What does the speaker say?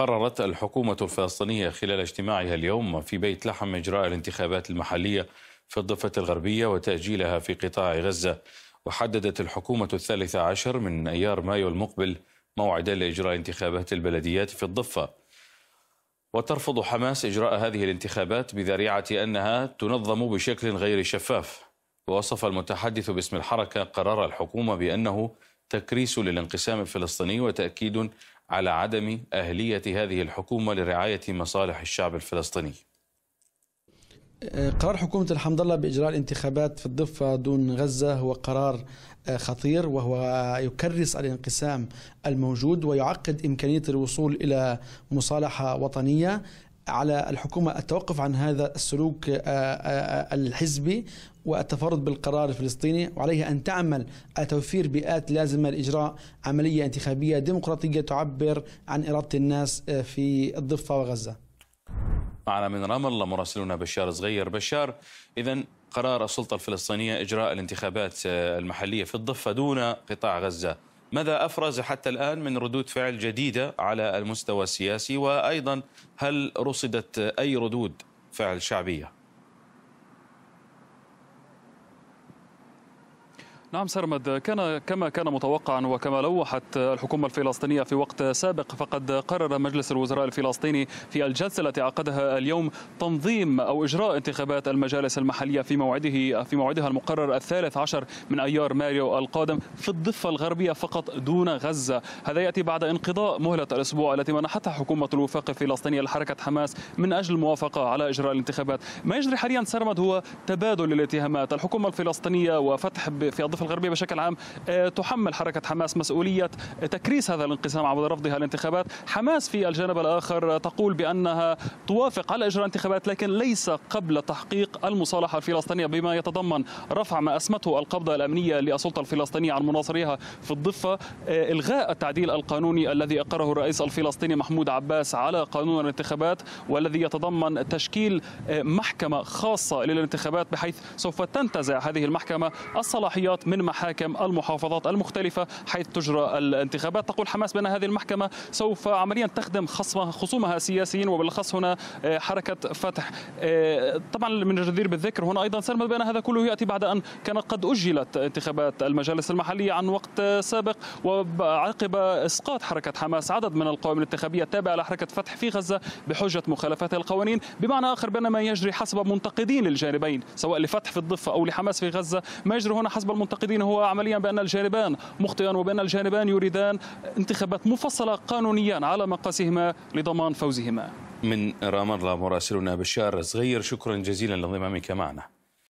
قررت الحكومة الفلسطينية خلال اجتماعها اليوم في بيت لحم إجراء الانتخابات المحلية في الضفة الغربية وتأجيلها في قطاع غزة وحددت الحكومة الثالثة عشر من أيار مايو المقبل موعدا لإجراء انتخابات البلديات في الضفة وترفض حماس إجراء هذه الانتخابات بذريعة أنها تنظم بشكل غير شفاف ووصف المتحدث باسم الحركة قرار الحكومة بأنه تكريس للانقسام الفلسطيني وتأكيد على عدم أهلية هذه الحكومة لرعاية مصالح الشعب الفلسطيني آه، قرار حكومة الحمد لله بإجراء الانتخابات في الضفة دون غزة هو قرار آه، خطير وهو يكرس الانقسام الموجود ويعقد إمكانية الوصول إلى مصالحة وطنية على الحكومة التوقف عن هذا السلوك آه، آه، آه، الحزبي والتفرد بالقرار الفلسطيني وعليها أن تعمل توفير بيئات لازمة لإجراء عملية انتخابية ديمقراطية تعبر عن إرادة الناس في الضفة وغزة معنا من رام الله مراسلنا بشار صغير بشار إذا قرار السلطة الفلسطينية إجراء الانتخابات المحلية في الضفة دون قطاع غزة ماذا افرز حتى الان من ردود فعل جديده على المستوى السياسي وايضا هل رصدت اي ردود فعل شعبيه؟ نعم سرمد كان كما كان متوقعا وكما لوحت الحكومة الفلسطينية في وقت سابق فقد قرر مجلس الوزراء الفلسطيني في الجلسة التي عقدها اليوم تنظيم أو إجراء انتخابات المجالس المحلية في موعده في موعدها المقرر الثالث عشر من أيار ماريو القادم في الضفة الغربية فقط دون غزة هذا يأتي بعد انقضاء مهلة الأسبوع التي منحتها حكومة الوفاق الفلسطينية لحركة حماس من أجل الموافقة على إجراء الانتخابات ما يجري حاليا سرمد هو تبادل الاتهامات الحكومة الفلسطينية وفتح في الضفة الضفه الغربيه بشكل عام آه، تحمل حركه حماس مسؤوليه آه، تكريس هذا الانقسام عبر رفضها الانتخابات، حماس في الجانب الاخر آه، تقول بانها توافق على اجراء انتخابات لكن ليس قبل تحقيق المصالحه الفلسطينيه بما يتضمن رفع ما اسمته القبضه الامنيه للسلطه الفلسطينيه عن مناصريها في الضفه، الغاء التعديل القانوني الذي اقره الرئيس الفلسطيني محمود عباس على قانون الانتخابات والذي يتضمن تشكيل محكمه خاصه للانتخابات بحيث سوف تنتزع هذه المحكمه الصلاحيات من محاكم المحافظات المختلفة حيث تجرى الانتخابات تقول حماس بأن هذه المحكمة سوف عمليا تخدم خصمها خصومها السياسيين وبالأخص هنا آه، حركة فتح آه، طبعا من الجدير بالذكر هنا أيضا سلمت بأن هذا كله يأتي بعد أن كان قد أجلت انتخابات المجالس المحلية عن وقت سابق وعقب إسقاط حركة حماس عدد من القوائم الانتخابية التابعة لحركة فتح في غزة بحجة مخالفات القوانين بمعنى آخر بأن ما يجري حسب منتقدين الجانبين سواء لفتح في الضفة أو لحماس في غزة ما يجري هنا حسب المنتقدين المعتقدين هو عمليا بأن الجانبان مخطئان وبأن الجانبان يريدان انتخابات مفصلة قانونيا على مقاسهما لضمان فوزهما من رام الله مراسلنا بشار صغير شكرا جزيلا لانضمامك معنا